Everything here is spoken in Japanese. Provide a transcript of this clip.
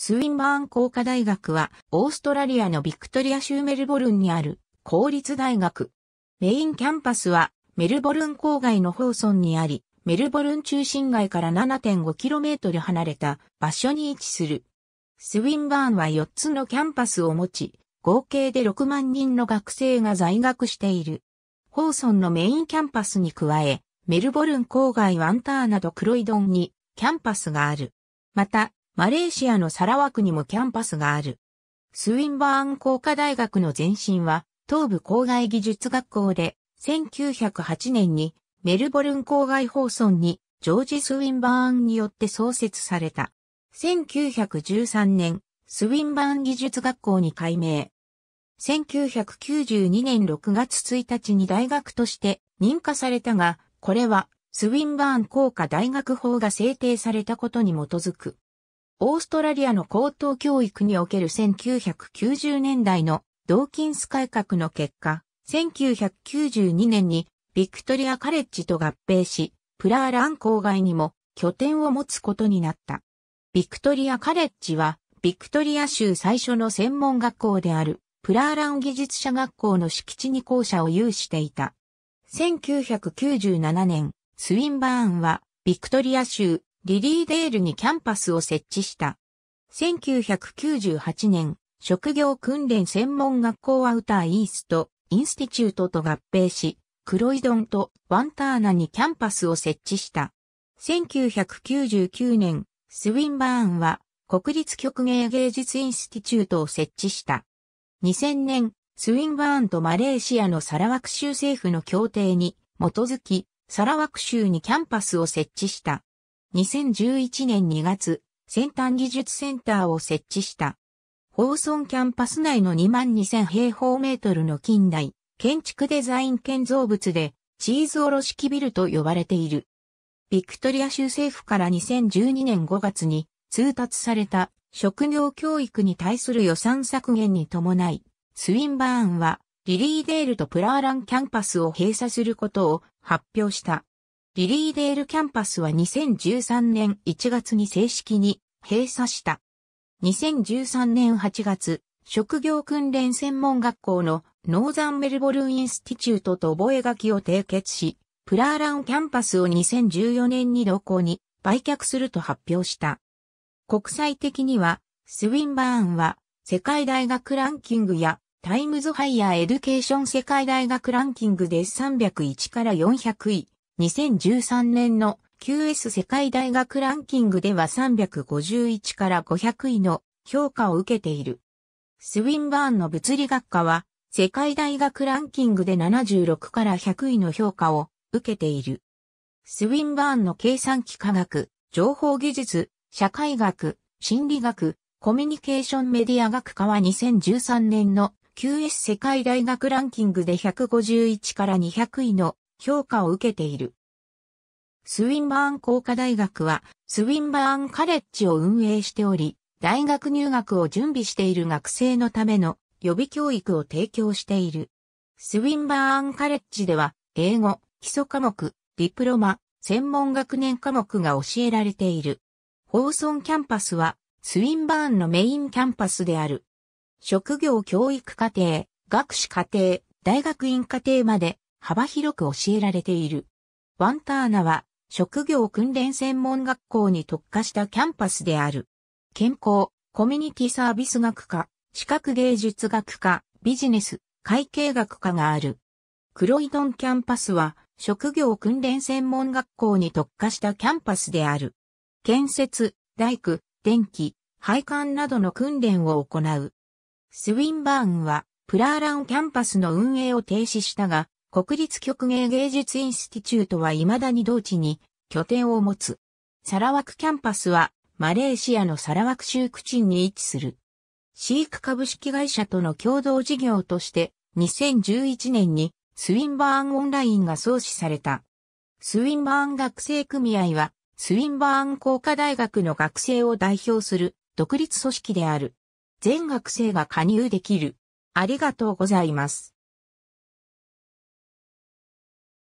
スウィンバーン工科大学は、オーストラリアのビクトリア州メルボルンにある公立大学。メインキャンパスは、メルボルン郊外のホーソンにあり、メルボルン中心街から 7.5km 離れた場所に位置する。スウィンバーンは4つのキャンパスを持ち、合計で6万人の学生が在学している。ホーソンのメインキャンパスに加え、メルボルン郊外ワンターなどクロイドンにキャンパスがある。また、マレーシアのサラワクにもキャンパスがある。スウィンバーン工科大学の前身は、東部郊外技術学校で、1908年にメルボルン郊外放送にジョージ・スウィンバーンによって創設された。1913年、スウィンバーン技術学校に改名。1992年6月1日に大学として認可されたが、これはスウィンバーン工科大学法が制定されたことに基づくオーストラリアの高等教育における1990年代のドーキンス改革の結果、1992年にビクトリアカレッジと合併し、プラーラン郊外にも拠点を持つことになった。ビクトリアカレッジは、ビクトリア州最初の専門学校である、プラーラン技術者学校の敷地に校舎を有していた。1997年、スウィンバーンは、ビクトリア州リリーデールにキャンパスを設置した。1998年、職業訓練専門学校アウターイースト、インスティチュートと合併し、クロイドンとワンターナにキャンパスを設置した。1999年、スウィンバーンは国立曲芸芸術インスティチュートを設置した。2000年、スウィンバーンとマレーシアのサラワク州政府の協定に基づき、サラワク州にキャンパスを設置した。2011年2月、先端技術センターを設置した。ホーソンキャンパス内の22,000平方メートルの近代、建築デザイン建造物で、チーズおろしきビルと呼ばれている。ビクトリア州政府から2012年5月に通達された職業教育に対する予算削減に伴い、スウィンバーンはリリーデールとプラーランキャンパスを閉鎖することを発表した。リリーデールキャンパスは2013年1月に正式に閉鎖した。2013年8月、職業訓練専門学校のノーザンメルボルンインスティチュートと覚書を締結し、プラーランキャンパスを2014年に同行に売却すると発表した。国際的には、スウィンバーンは世界大学ランキングやタイムズハイヤーエデュケーション世界大学ランキングで301から400位、2013年の QS 世界大学ランキングでは351から500位の評価を受けている。スウィンバーンの物理学科は世界大学ランキングで76から100位の評価を受けている。スウィンバーンの計算機科学、情報技術、社会学、心理学、コミュニケーションメディア学科は2013年の QS 世界大学ランキングで151から200位の評価を受けている。スウィンバーン工科大学は、スウィンバーンカレッジを運営しており、大学入学を準備している学生のための予備教育を提供している。スウィンバーンカレッジでは、英語、基礎科目、ディプロマ、専門学年科目が教えられている。ホーソンキャンパスは、スウィンバーンのメインキャンパスである。職業教育課程、学士課程、大学院課程まで幅広く教えられている。ワンターナは職業訓練専門学校に特化したキャンパスである。健康、コミュニティサービス学科、視覚芸術学科、ビジネス、会計学科がある。クロイドンキャンパスは職業訓練専門学校に特化したキャンパスである。建設、大工、電気、配管などの訓練を行う。スウィンバーンはプラーランキャンパスの運営を停止したが、国立曲芸芸術インスティチュートは未だに同地に拠点を持つ。サラワクキャンパスはマレーシアのサラワク州区鎮に位置する。シーク株式会社との共同事業として2011年にスウィンバーンオンラインが創始された。スウィンバーン学生組合はスウィンバーン工科大学の学生を代表する独立組織である。全学生が加入できる。ありがとうございます。